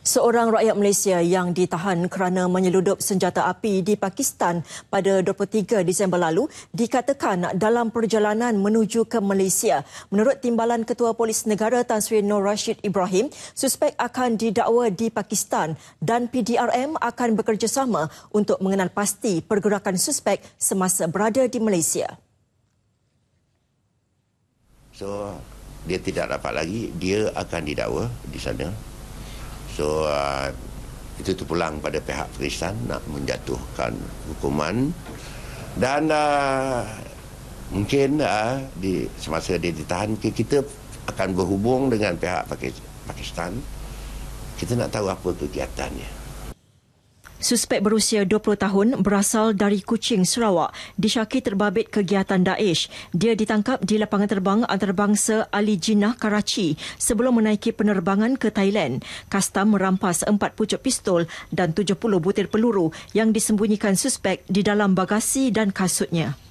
Seorang rakyat Malaysia yang ditahan kerana menyeludup senjata api di Pakistan pada 23 Disember lalu dikatakan dalam perjalanan menuju ke Malaysia. Menurut Timbalan Ketua Polis Negara Tan Sri Nur Rashid Ibrahim, suspek akan didakwa di Pakistan dan PDRM akan bekerjasama untuk mengenal pasti pergerakan suspek semasa berada di Malaysia. So, dia tidak dapat lagi. Dia akan didakwa di sana So uh, itu terpulang pada pihak Pakistan nak menjatuhkan hukuman dan uh, mungkin uh, di semasa dia ditahan kita akan berhubung dengan pihak Pakistan kita nak tahu apa kegiatannya. Suspek berusia 20 tahun berasal dari Kuching, Sarawak, disyaki terbabit kegiatan Daesh. Dia ditangkap di lapangan terbang antarabangsa Ali Jinnah, Karachi sebelum menaiki penerbangan ke Thailand. Kastam merampas 4 pucuk pistol dan 70 butir peluru yang disembunyikan suspek di dalam bagasi dan kasutnya.